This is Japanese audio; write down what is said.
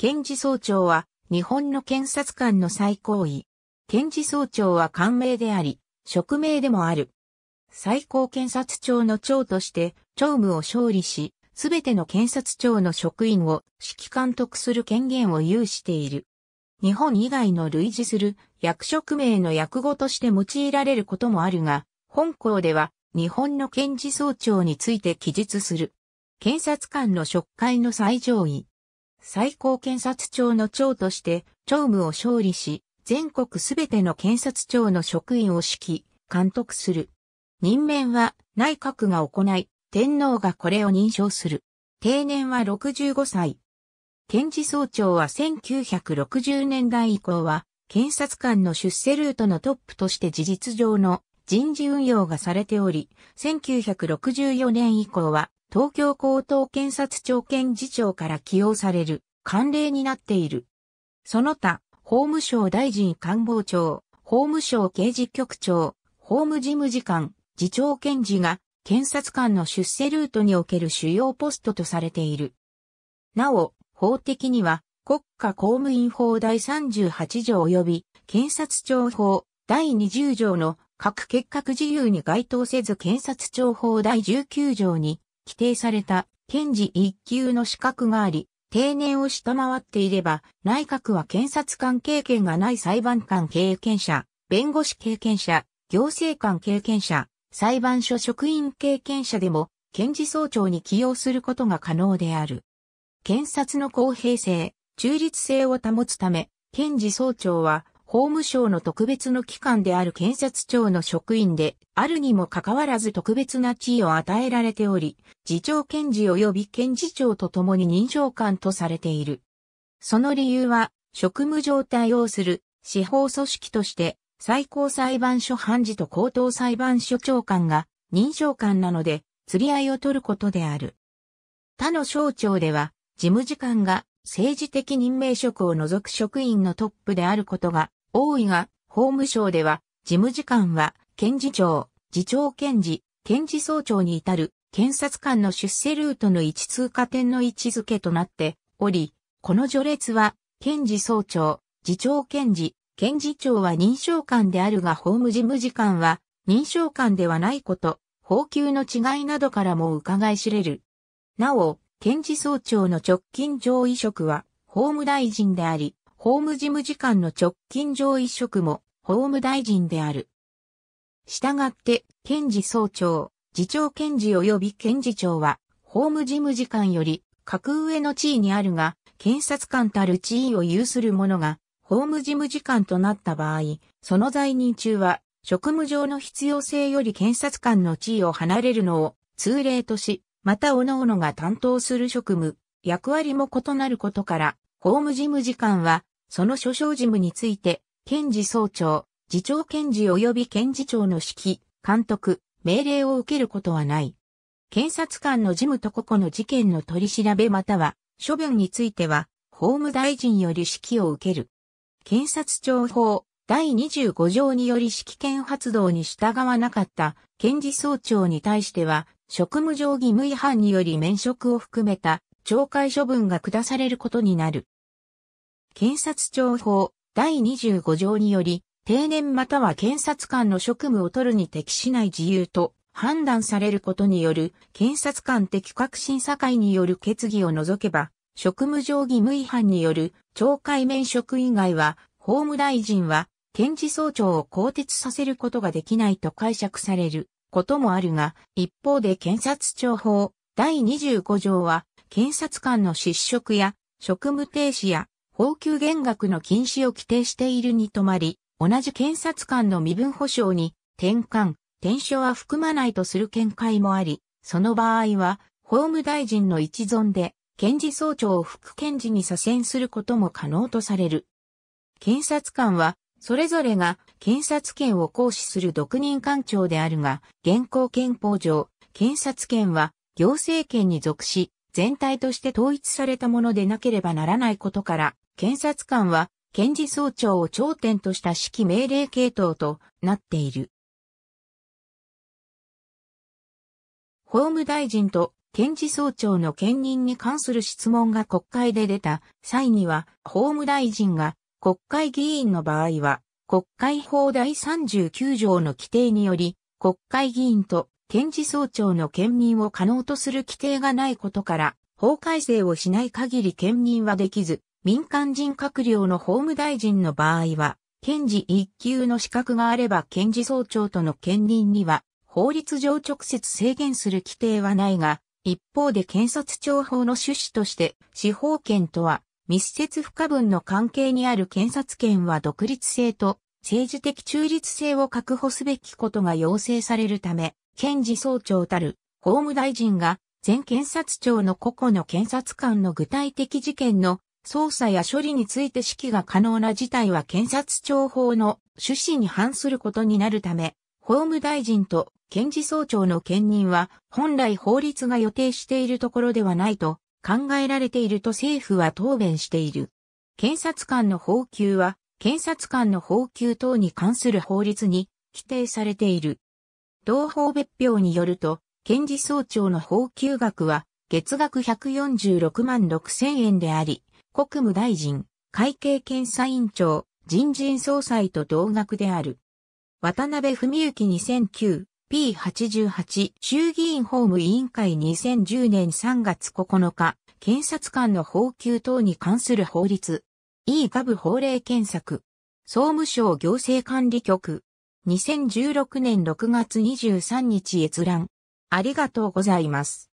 検事総長は日本の検察官の最高位。検事総長は官名であり、職名でもある。最高検察庁の長として、長務を勝利し、すべての検察庁の職員を指揮監督する権限を有している。日本以外の類似する役職名の役語として用いられることもあるが、本校では日本の検事総長について記述する。検察官の職階の最上位。最高検察庁の長として、庁務を勝利し、全国すべての検察庁の職員を指揮、監督する。任免は内閣が行い、天皇がこれを認証する。定年は65歳。検事総長は1960年代以降は、検察官の出世ルートのトップとして事実上の人事運用がされており、1964年以降は東京高等検察庁検事長から起用される慣例になっている。その他、法務省大臣官房長、法務省刑事局長、法務事務次官、次長検事が検察官の出世ルートにおける主要ポストとされている。なお、法的には国家公務員法第38条及び検察庁法第20条の各結核事由に該当せず検察庁法第19条に規定された検事一級の資格があり、定年を下回っていれば、内閣は検察官経験がない裁判官経験者、弁護士経験者、行政官経験者、裁判所職員経験者でも、検事総長に起用することが可能である。検察の公平性、中立性を保つため、検事総長は法務省の特別の機関である検察庁の職員で、あるにもかかわらず特別な地位を与えられており、次長検事及び検事長と共に認証官とされている。その理由は、職務状態をする司法組織として、最高裁判所判事と高等裁判所長官が認証官なので、釣り合いを取ることである。他の省庁では、事務次官が政治的任命職を除く職員のトップであることが多いが法務省では事務次官は検事長、次長検事、検事総長に至る検察官の出世ルートの位置通過点の位置づけとなっており、この序列は検事総長、次長検事、検事長は認証官であるが法務事務次官は認証官ではないこと、法級の違いなどからも伺い知れる。なお、検事総長の直近上位職は法務大臣であり、法務事務次官の直近上一職も法務大臣である。従って、検事総長、次長検事及び検事長は、法務事務次官より格上の地位にあるが、検察官たる地位を有する者が、法務事務次官となった場合、その在任中は、職務上の必要性より検察官の地位を離れるのを通例とし、また各々が担当する職務、役割も異なることから、法務事務次官はその所掌事務について、検事総長、次長検事及び検事長の指揮、監督、命令を受けることはない。検察官の事務と個々の事件の取り調べまたは処分については、法務大臣より指揮を受ける。検察庁法第25条により指揮権発動に従わなかった検事総長に対しては、職務上義務違反により免職を含めた懲戒処分が下されることになる。検察庁法第25条により、定年または検察官の職務を取るに適しない自由と判断されることによる検察官的革審査会による決議を除けば、職務上義務違反による懲戒免職以外は、法務大臣は検事総長を更迭させることができないと解釈されることもあるが、一方で検察庁法第25条は、検察官の失職や職務停止や高給減額の禁止を規定しているにとまり、同じ検察官の身分保障に転換、転所は含まないとする見解もあり、その場合は、法務大臣の一存で、検事総長を副検事に左遷することも可能とされる。検察官は、それぞれが検察権を行使する独任官庁であるが、現行憲法上、検察権は行政権に属し、全体として統一されたものでなければならないことから、検察官は検事総長を頂点とした指揮命令系統となっている。法務大臣と検事総長の兼任に関する質問が国会で出た際には、法務大臣が国会議員の場合は、国会法第39条の規定により、国会議員と検事総長の兼任を可能とする規定がないことから、法改正をしない限り兼任はできず、民間人閣僚の法務大臣の場合は、検事一級の資格があれば検事総長との兼任には、法律上直接制限する規定はないが、一方で検察庁法の趣旨として、司法権とは密接不可分の関係にある検察権は独立性と政治的中立性を確保すべきことが要請されるため、検事総長たる法務大臣が全検察庁の個々の検察官の具体的事件の捜査や処理について指揮が可能な事態は検察庁法の趣旨に反することになるため、法務大臣と検事総長の兼任は本来法律が予定しているところではないと考えられていると政府は答弁している。検察官の法給は検察官の法給等に関する法律に規定されている。同法別表によると、検事総長の法給額は月額146万6千円であり、国務大臣、会計検査委員長、人院総裁と同額である。渡辺文之 2009P88 衆議院法務委員会2010年3月9日、検察官の報給等に関する法律。E ガ法令検索。総務省行政管理局。2016年6月23日閲覧。ありがとうございます。